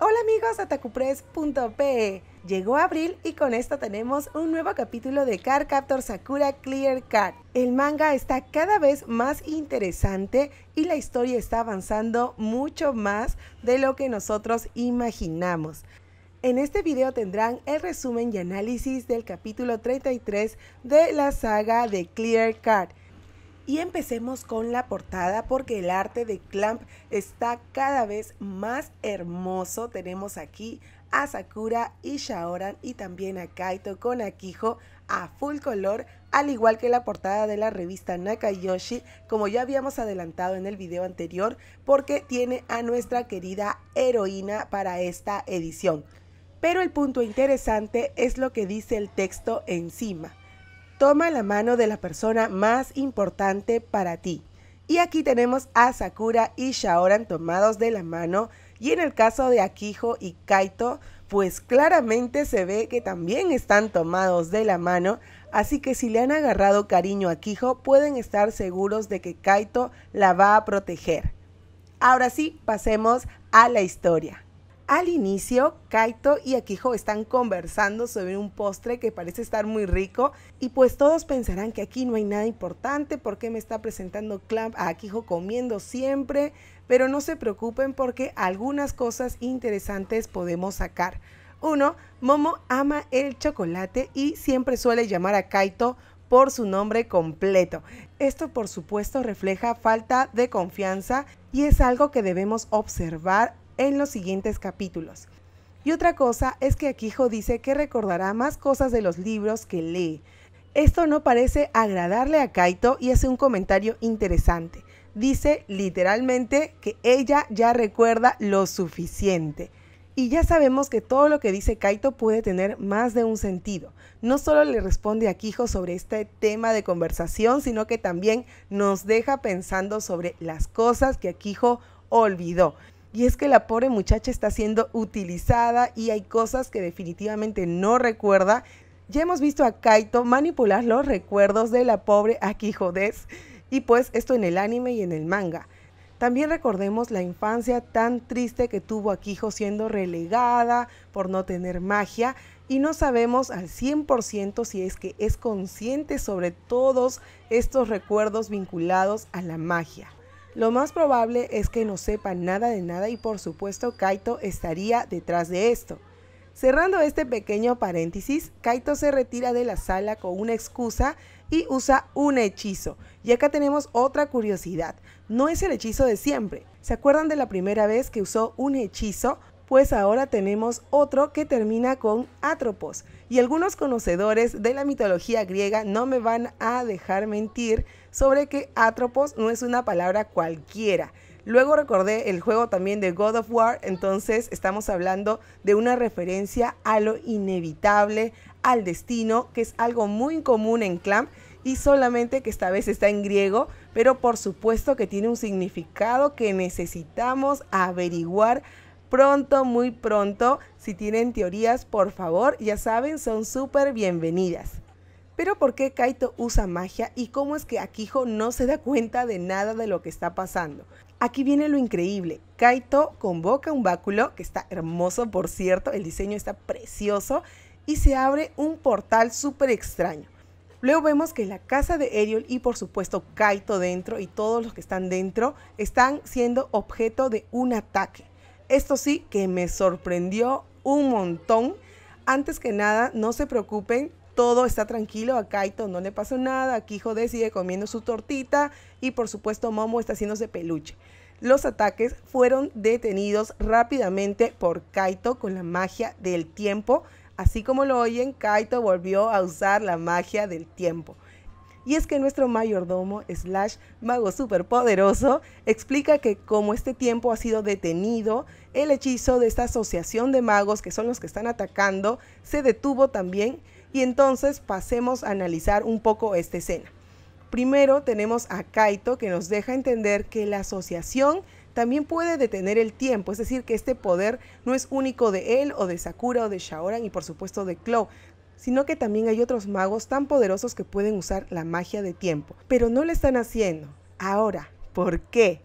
Hola amigos atacupress.pe. Llegó abril y con esto tenemos un nuevo capítulo de Card Captor Sakura Clear Card. El manga está cada vez más interesante y la historia está avanzando mucho más de lo que nosotros imaginamos. En este video tendrán el resumen y análisis del capítulo 33 de la saga de Clear Card. Y empecemos con la portada porque el arte de Clamp está cada vez más hermoso. Tenemos aquí a Sakura y Shaoran y también a Kaito con Akijo a full color, al igual que la portada de la revista Nakayoshi, como ya habíamos adelantado en el video anterior, porque tiene a nuestra querida heroína para esta edición. Pero el punto interesante es lo que dice el texto encima Toma la mano de la persona más importante para ti. Y aquí tenemos a Sakura y Shaoran tomados de la mano. Y en el caso de Akijo y Kaito, pues claramente se ve que también están tomados de la mano. Así que si le han agarrado cariño a Akijo, pueden estar seguros de que Kaito la va a proteger. Ahora sí, pasemos a la historia. Al inicio, Kaito y Akiho están conversando sobre un postre que parece estar muy rico y pues todos pensarán que aquí no hay nada importante, porque me está presentando Clamp a Akiho comiendo siempre? Pero no se preocupen porque algunas cosas interesantes podemos sacar. Uno, Momo ama el chocolate y siempre suele llamar a Kaito por su nombre completo. Esto por supuesto refleja falta de confianza y es algo que debemos observar en los siguientes capítulos. Y otra cosa es que Akijo dice que recordará más cosas de los libros que lee. Esto no parece agradarle a Kaito y hace un comentario interesante. Dice literalmente que ella ya recuerda lo suficiente. Y ya sabemos que todo lo que dice Kaito puede tener más de un sentido. No solo le responde a sobre este tema de conversación, sino que también nos deja pensando sobre las cosas que Akijo olvidó. Y es que la pobre muchacha está siendo utilizada y hay cosas que definitivamente no recuerda. Ya hemos visto a Kaito manipular los recuerdos de la pobre Akihodes y pues esto en el anime y en el manga. También recordemos la infancia tan triste que tuvo Akiho siendo relegada por no tener magia y no sabemos al 100% si es que es consciente sobre todos estos recuerdos vinculados a la magia. Lo más probable es que no sepa nada de nada y por supuesto Kaito estaría detrás de esto. Cerrando este pequeño paréntesis, Kaito se retira de la sala con una excusa y usa un hechizo. Y acá tenemos otra curiosidad. No es el hechizo de siempre. ¿Se acuerdan de la primera vez que usó un hechizo pues ahora tenemos otro que termina con Atropos. Y algunos conocedores de la mitología griega no me van a dejar mentir sobre que Atropos no es una palabra cualquiera. Luego recordé el juego también de God of War, entonces estamos hablando de una referencia a lo inevitable, al destino, que es algo muy común en Clamp y solamente que esta vez está en griego, pero por supuesto que tiene un significado que necesitamos averiguar pronto, muy pronto. Si tienen teorías, por favor, ya saben, son súper bienvenidas. Pero ¿por qué Kaito usa magia y cómo es que Akijo no se da cuenta de nada de lo que está pasando? Aquí viene lo increíble. Kaito convoca un báculo, que está hermoso por cierto, el diseño está precioso, y se abre un portal súper extraño. Luego vemos que la casa de Ariel y por supuesto Kaito dentro y todos los que están dentro están siendo objeto de un ataque. Esto sí que me sorprendió un montón. Antes que nada, no se preocupen, todo está tranquilo, a Kaito no le pasó nada, a Kijo sigue comiendo su tortita y por supuesto Momo está haciéndose peluche. Los ataques fueron detenidos rápidamente por Kaito con la magia del tiempo. Así como lo oyen, Kaito volvió a usar la magia del tiempo. Y es que nuestro mayordomo slash mago superpoderoso explica que como este tiempo ha sido detenido, el hechizo de esta asociación de magos que son los que están atacando se detuvo también. Y entonces pasemos a analizar un poco esta escena. Primero tenemos a Kaito que nos deja entender que la asociación también puede detener el tiempo, es decir, que este poder no es único de él o de Sakura o de Shaoran y por supuesto de Klo, sino que también hay otros magos tan poderosos que pueden usar la magia de tiempo, pero no lo están haciendo. Ahora, ¿por qué?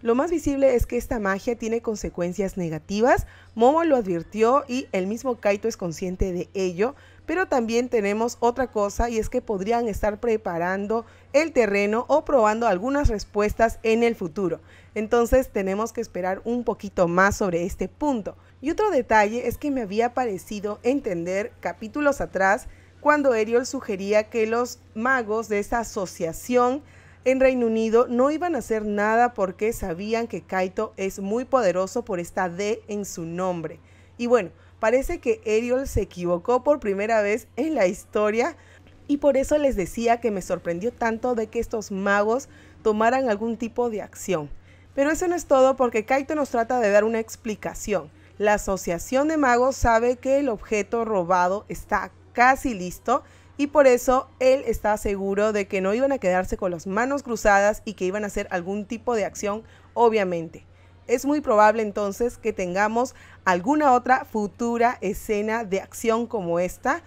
Lo más visible es que esta magia tiene consecuencias negativas, Momo lo advirtió y el mismo Kaito es consciente de ello, pero también tenemos otra cosa y es que podrían estar preparando el terreno o probando algunas respuestas en el futuro. Entonces tenemos que esperar un poquito más sobre este punto. Y otro detalle es que me había parecido entender capítulos atrás cuando Eriol sugería que los magos de esta asociación en Reino Unido no iban a hacer nada porque sabían que Kaito es muy poderoso por esta D en su nombre. Y bueno, Parece que Ariel se equivocó por primera vez en la historia y por eso les decía que me sorprendió tanto de que estos magos tomaran algún tipo de acción. Pero eso no es todo porque Kaito nos trata de dar una explicación. La Asociación de Magos sabe que el objeto robado está casi listo y por eso él está seguro de que no iban a quedarse con las manos cruzadas y que iban a hacer algún tipo de acción, obviamente es muy probable entonces que tengamos alguna otra futura escena de acción como esta.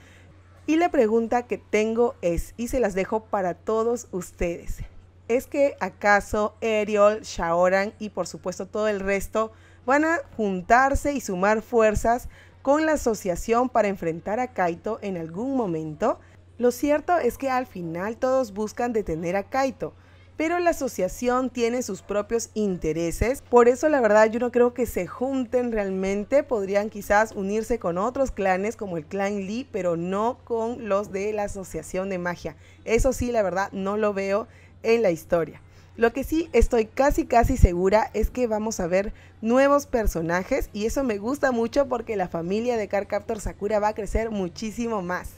Y la pregunta que tengo es, y se las dejo para todos ustedes, ¿es que acaso Eriol, Shaoran y por supuesto todo el resto van a juntarse y sumar fuerzas con la asociación para enfrentar a Kaito en algún momento? Lo cierto es que al final todos buscan detener a Kaito, pero la asociación tiene sus propios intereses, por eso la verdad yo no creo que se junten realmente, podrían quizás unirse con otros clanes como el clan Lee, pero no con los de la asociación de magia. Eso sí, la verdad no lo veo en la historia. Lo que sí estoy casi casi segura es que vamos a ver nuevos personajes y eso me gusta mucho porque la familia de Captor Sakura va a crecer muchísimo más.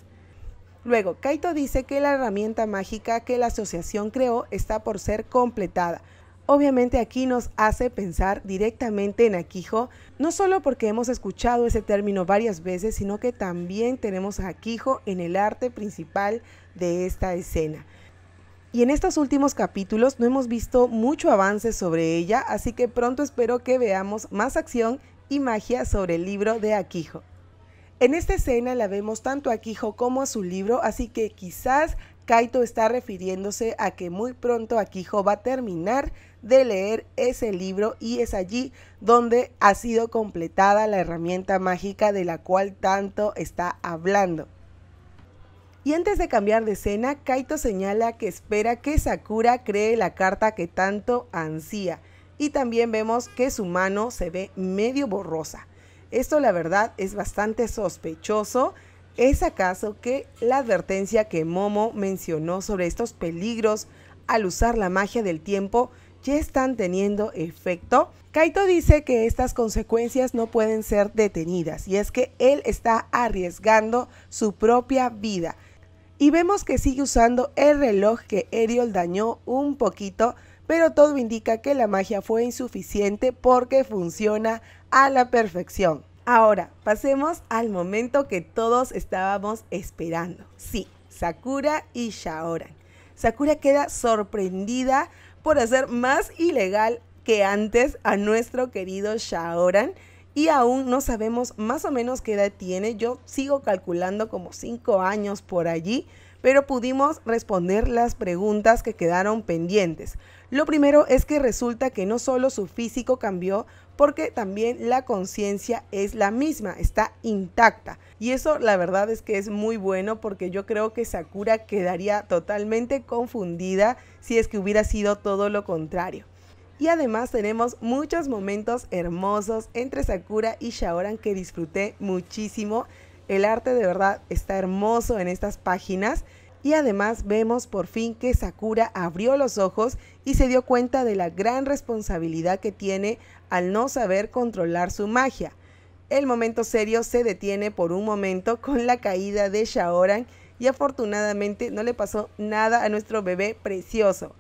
Luego, Kaito dice que la herramienta mágica que la asociación creó está por ser completada. Obviamente aquí nos hace pensar directamente en Akijo, no solo porque hemos escuchado ese término varias veces, sino que también tenemos a Akijo en el arte principal de esta escena. Y en estos últimos capítulos no hemos visto mucho avance sobre ella, así que pronto espero que veamos más acción y magia sobre el libro de Akijo. En esta escena la vemos tanto a Kijo como a su libro, así que quizás Kaito está refiriéndose a que muy pronto Kijo va a terminar de leer ese libro y es allí donde ha sido completada la herramienta mágica de la cual tanto está hablando. Y antes de cambiar de escena, Kaito señala que espera que Sakura cree la carta que tanto ansía y también vemos que su mano se ve medio borrosa. Esto la verdad es bastante sospechoso. ¿Es acaso que la advertencia que Momo mencionó sobre estos peligros al usar la magia del tiempo ya están teniendo efecto? Kaito dice que estas consecuencias no pueden ser detenidas y es que él está arriesgando su propia vida. Y vemos que sigue usando el reloj que Eriol dañó un poquito, pero todo indica que la magia fue insuficiente porque funciona a la perfección. Ahora, pasemos al momento que todos estábamos esperando. Sí, Sakura y Shaoran. Sakura queda sorprendida por hacer más ilegal que antes a nuestro querido Shaoran. Y aún no sabemos más o menos qué edad tiene. Yo sigo calculando como 5 años por allí, pero pudimos responder las preguntas que quedaron pendientes. Lo primero es que resulta que no solo su físico cambió, porque también la conciencia es la misma, está intacta. Y eso la verdad es que es muy bueno porque yo creo que Sakura quedaría totalmente confundida si es que hubiera sido todo lo contrario. Y además tenemos muchos momentos hermosos entre Sakura y Shaoran que disfruté muchísimo. El arte de verdad está hermoso en estas páginas. Y además vemos por fin que Sakura abrió los ojos y se dio cuenta de la gran responsabilidad que tiene al no saber controlar su magia. El momento serio se detiene por un momento con la caída de Shaoran y afortunadamente no le pasó nada a nuestro bebé precioso.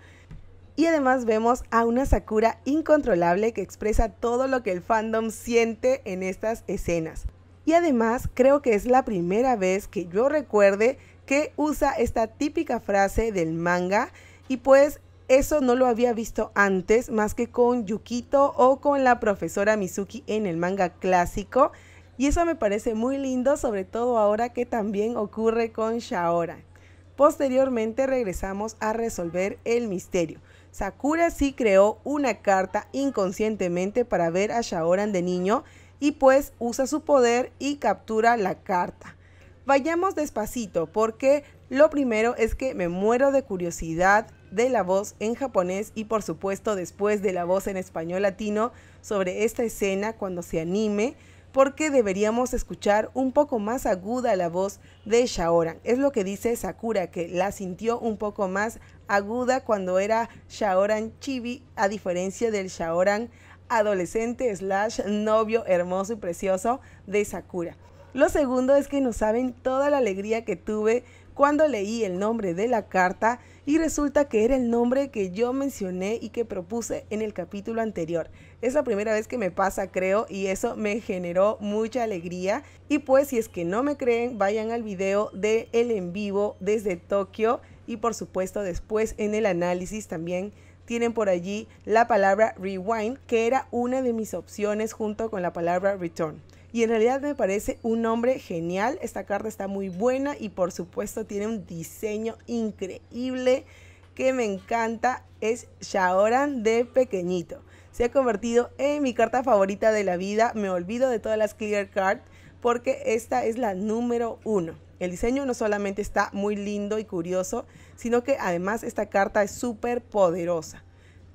Y además vemos a una Sakura incontrolable que expresa todo lo que el fandom siente en estas escenas. Y además creo que es la primera vez que yo recuerde que usa esta típica frase del manga y pues eso no lo había visto antes más que con Yukito o con la profesora Mizuki en el manga clásico. Y eso me parece muy lindo, sobre todo ahora que también ocurre con Shaoran Posteriormente regresamos a resolver el misterio. Sakura sí creó una carta inconscientemente para ver a Shaoran de niño y pues usa su poder y captura la carta. Vayamos despacito porque lo primero es que me muero de curiosidad de la voz en japonés y por supuesto después de la voz en español latino sobre esta escena cuando se anime porque deberíamos escuchar un poco más aguda la voz de Shaoran. Es lo que dice Sakura, que la sintió un poco más aguda cuando era Shaoran Chibi, a diferencia del Shaoran adolescente slash novio hermoso y precioso de Sakura. Lo segundo es que no saben toda la alegría que tuve cuando leí el nombre de la carta y resulta que era el nombre que yo mencioné y que propuse en el capítulo anterior. Es la primera vez que me pasa, creo, y eso me generó mucha alegría. Y pues si es que no me creen, vayan al video de el en vivo desde Tokio y por supuesto después en el análisis también tienen por allí la palabra rewind, que era una de mis opciones junto con la palabra return y en realidad me parece un nombre genial. Esta carta está muy buena y por supuesto tiene un diseño increíble que me encanta. Es Shaoran de pequeñito. Se ha convertido en mi carta favorita de la vida. Me olvido de todas las clear cards porque esta es la número uno. El diseño no solamente está muy lindo y curioso, sino que además esta carta es súper poderosa.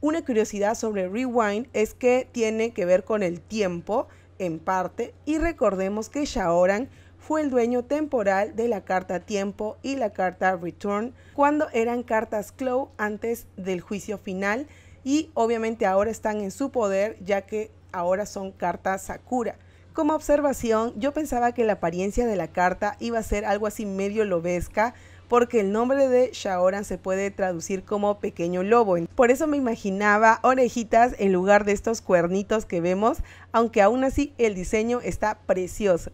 Una curiosidad sobre Rewind es que tiene que ver con el tiempo, en parte, y recordemos que Shaoran fue el dueño temporal de la carta Tiempo y la carta Return cuando eran cartas Clow antes del juicio final y obviamente ahora están en su poder ya que ahora son cartas Sakura. Como observación, yo pensaba que la apariencia de la carta iba a ser algo así medio lobesca, porque el nombre de Shaoran se puede traducir como pequeño lobo. Por eso me imaginaba orejitas en lugar de estos cuernitos que vemos, aunque aún así el diseño está precioso.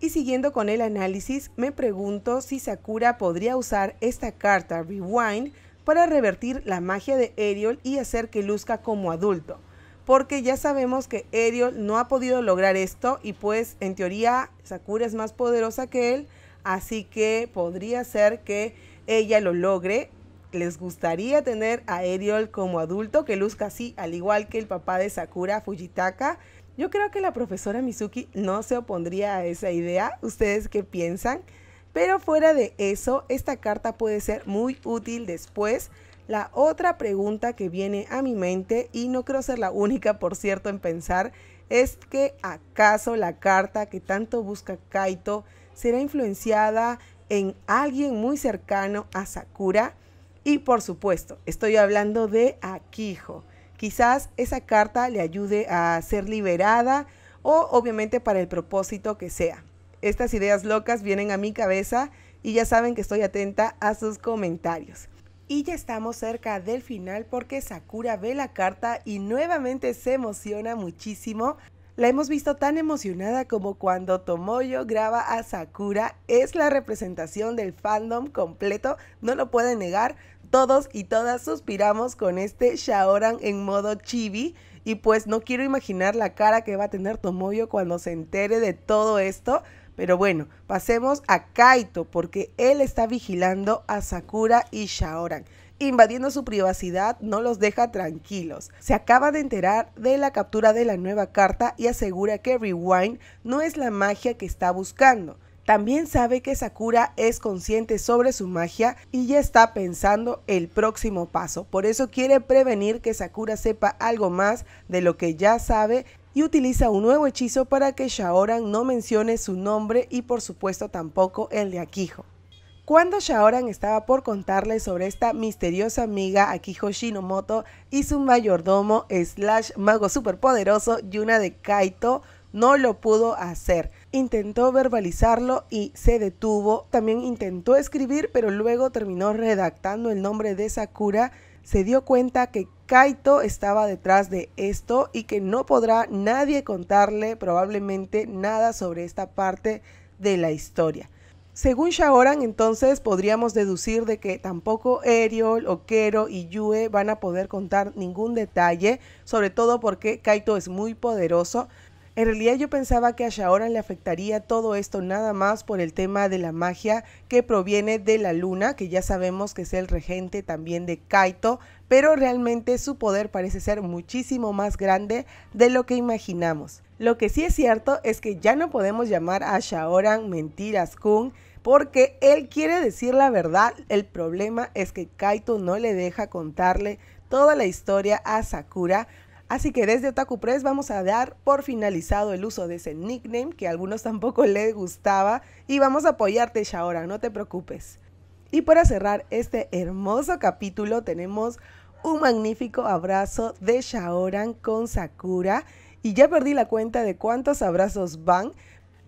Y siguiendo con el análisis, me pregunto si Sakura podría usar esta carta Rewind para revertir la magia de Ariel y hacer que luzca como adulto. Porque ya sabemos que Eriol no ha podido lograr esto y pues en teoría Sakura es más poderosa que él, Así que podría ser que ella lo logre. Les gustaría tener a Eriol como adulto que luzca así, al igual que el papá de Sakura Fujitaka. Yo creo que la profesora Mizuki no se opondría a esa idea. ¿Ustedes qué piensan? Pero fuera de eso, esta carta puede ser muy útil después. La otra pregunta que viene a mi mente, y no creo ser la única, por cierto, en pensar, es que acaso la carta que tanto busca Kaito será influenciada en alguien muy cercano a Sakura. Y por supuesto, estoy hablando de Akijo. Quizás esa carta le ayude a ser liberada o obviamente para el propósito que sea. Estas ideas locas vienen a mi cabeza y ya saben que estoy atenta a sus comentarios. Y ya estamos cerca del final porque Sakura ve la carta y nuevamente se emociona muchísimo la hemos visto tan emocionada como cuando Tomoyo graba a Sakura. Es la representación del fandom completo, no lo pueden negar. Todos y todas suspiramos con este Shaoran en modo chibi. Y pues no quiero imaginar la cara que va a tener Tomoyo cuando se entere de todo esto. Pero bueno, pasemos a Kaito porque él está vigilando a Sakura y Shaoran. Invadiendo su privacidad no los deja tranquilos. Se acaba de enterar de la captura de la nueva carta y asegura que Rewind no es la magia que está buscando. También sabe que Sakura es consciente sobre su magia y ya está pensando el próximo paso. Por eso quiere prevenir que Sakura sepa algo más de lo que ya sabe y utiliza un nuevo hechizo para que Shaoran no mencione su nombre y por supuesto tampoco el de Akiho. Cuando Shaoran estaba por contarle sobre esta misteriosa amiga Akiho Shinomoto y su mayordomo slash mago superpoderoso Yuna de Kaito, no lo pudo hacer. Intentó verbalizarlo y se detuvo. También intentó escribir, pero luego terminó redactando el nombre de Sakura. Se dio cuenta que Kaito estaba detrás de esto y que no podrá nadie contarle probablemente nada sobre esta parte de la historia. Según Shaoran, entonces podríamos deducir de que tampoco Eriol, Okero y Yue van a poder contar ningún detalle, sobre todo porque Kaito es muy poderoso, en realidad yo pensaba que a Shaoran le afectaría todo esto nada más por el tema de la magia que proviene de la luna, que ya sabemos que es el regente también de Kaito, pero realmente su poder parece ser muchísimo más grande de lo que imaginamos. Lo que sí es cierto es que ya no podemos llamar a Shaoran Mentiras Kun porque él quiere decir la verdad. El problema es que Kaito no le deja contarle toda la historia a Sakura Así que desde Otaku Press vamos a dar por finalizado el uso de ese nickname que a algunos tampoco les gustaba y vamos a apoyarte ahora no te preocupes. Y para cerrar este hermoso capítulo tenemos un magnífico abrazo de Shaoran con Sakura y ya perdí la cuenta de cuántos abrazos van.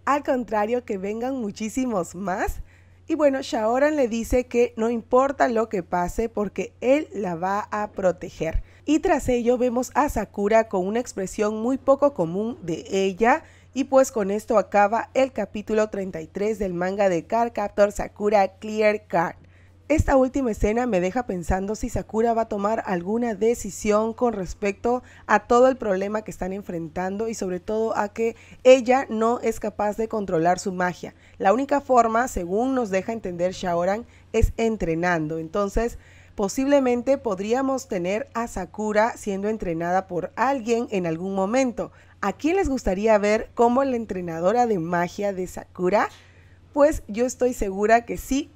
Al contrario, que vengan muchísimos más y bueno, Shaoran le dice que no importa lo que pase porque él la va a proteger. Y tras ello vemos a Sakura con una expresión muy poco común de ella. Y pues con esto acaba el capítulo 33 del manga de Card Captor Sakura Clear Card. Esta última escena me deja pensando si Sakura va a tomar alguna decisión con respecto a todo el problema que están enfrentando y sobre todo a que ella no es capaz de controlar su magia. La única forma, según nos deja entender Shaoran, es entrenando. Entonces, posiblemente podríamos tener a Sakura siendo entrenada por alguien en algún momento. ¿A quién les gustaría ver como la entrenadora de magia de Sakura? Pues yo estoy segura que sí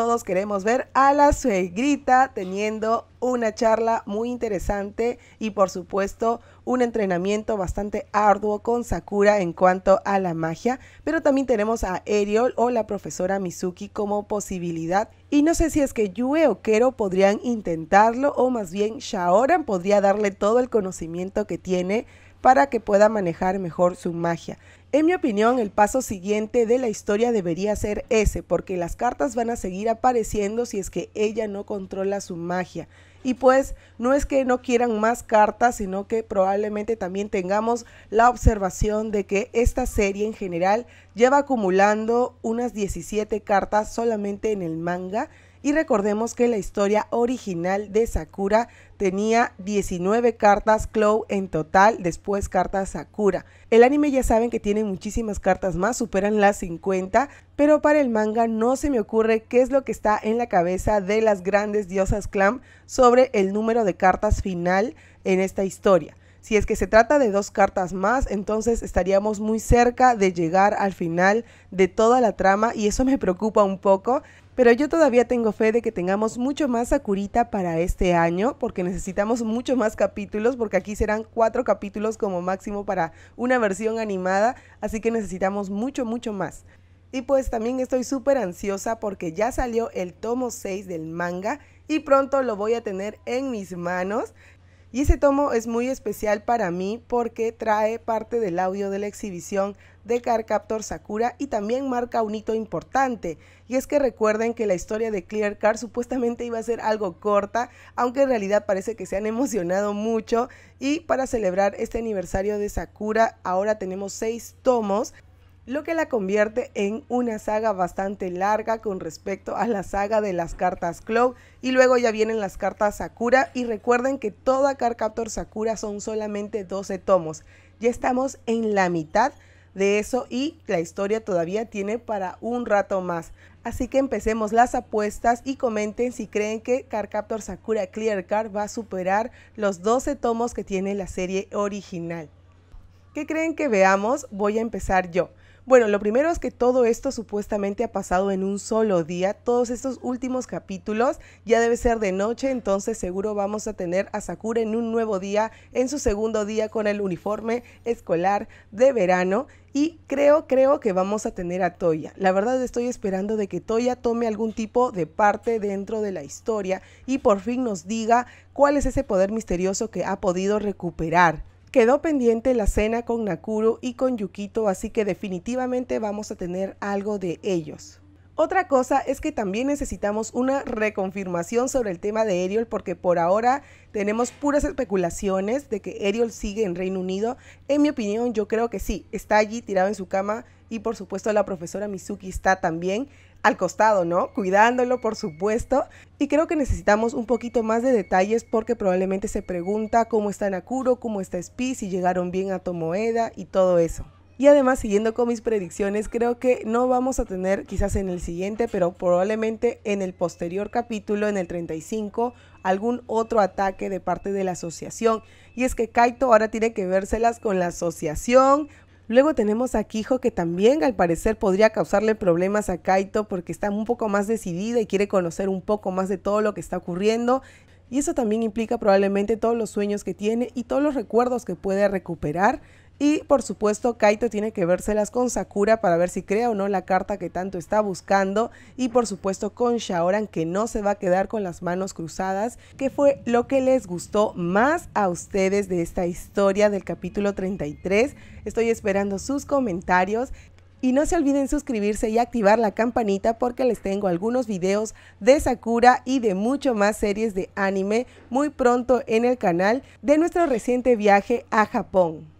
todos queremos ver a la suegrita teniendo una charla muy interesante y por supuesto un entrenamiento bastante arduo con Sakura en cuanto a la magia, pero también tenemos a Ariel o la profesora Mizuki como posibilidad y no sé si es que Yue o Kero podrían intentarlo o más bien Shaoran podría darle todo el conocimiento que tiene para que pueda manejar mejor su magia. En mi opinión, el paso siguiente de la historia debería ser ese, porque las cartas van a seguir apareciendo si es que ella no controla su magia. Y pues no es que no quieran más cartas, sino que probablemente también tengamos la observación de que esta serie en general lleva acumulando unas 17 cartas solamente en el manga y recordemos que la historia original de Sakura tenía 19 cartas Clow en total, después cartas Sakura. El anime ya saben que tiene muchísimas cartas más, superan las 50, pero para el manga no se me ocurre qué es lo que está en la cabeza de las grandes diosas CLAM sobre el número de cartas final en esta historia. Si es que se trata de dos cartas más, entonces estaríamos muy cerca de llegar al final de toda la trama y eso me preocupa un poco pero yo todavía tengo fe de que tengamos mucho más Sakurita para este año, porque necesitamos mucho más capítulos, porque aquí serán cuatro capítulos como máximo para una versión animada, así que necesitamos mucho, mucho más. Y pues también estoy súper ansiosa porque ya salió el tomo 6 del manga y pronto lo voy a tener en mis manos. Y ese tomo es muy especial para mí porque trae parte del audio de la exhibición de Captor Sakura y también marca un hito importante. Y es que recuerden que la historia de Clear Car supuestamente iba a ser algo corta, aunque en realidad parece que se han emocionado mucho. Y para celebrar este aniversario de Sakura, ahora tenemos seis tomos lo que la convierte en una saga bastante larga con respecto a la saga de las cartas Clow y luego ya vienen las cartas Sakura y recuerden que toda Cardcaptor Sakura son solamente 12 tomos. Ya estamos en la mitad de eso y la historia todavía tiene para un rato más. Así que empecemos las apuestas y comenten si creen que Cardcaptor Sakura Clear Card va a superar los 12 tomos que tiene la serie original. ¿Qué creen que veamos? Voy a empezar yo. Bueno, lo primero es que todo esto supuestamente ha pasado en un solo día. Todos estos últimos capítulos ya debe ser de noche, entonces seguro vamos a tener a Sakura en un nuevo día, en su segundo día con el uniforme escolar de verano. Y creo, creo que vamos a tener a Toya. La verdad estoy esperando de que Toya tome algún tipo de parte dentro de la historia y por fin nos diga cuál es ese poder misterioso que ha podido recuperar. Quedó pendiente la cena con Nakuru y con Yukito, así que definitivamente vamos a tener algo de ellos. Otra cosa es que también necesitamos una reconfirmación sobre el tema de Eriol, porque por ahora tenemos puras especulaciones de que Eriol sigue en Reino Unido. En mi opinión, yo creo que sí, está allí tirado en su cama y por supuesto la profesora Mizuki está también al costado, ¿no? Cuidándolo, por supuesto. Y creo que necesitamos un poquito más de detalles porque probablemente se pregunta cómo está Nakuro, cómo está Spi, si llegaron bien a Tomoeda y todo eso. Y además, siguiendo con mis predicciones, creo que no vamos a tener, quizás en el siguiente, pero probablemente en el posterior capítulo, en el 35, algún otro ataque de parte de la asociación. Y es que Kaito ahora tiene que vérselas con la asociación Luego tenemos a Kijo que también al parecer podría causarle problemas a Kaito porque está un poco más decidida y quiere conocer un poco más de todo lo que está ocurriendo. Y eso también implica probablemente todos los sueños que tiene y todos los recuerdos que puede recuperar y por supuesto, Kaito tiene que vérselas con Sakura para ver si crea o no la carta que tanto está buscando. Y por supuesto, con Shaoran, que no se va a quedar con las manos cruzadas, que fue lo que les gustó más a ustedes de esta historia del capítulo 33. Estoy esperando sus comentarios. Y no se olviden suscribirse y activar la campanita porque les tengo algunos videos de Sakura y de mucho más series de anime muy pronto en el canal de nuestro reciente viaje a Japón.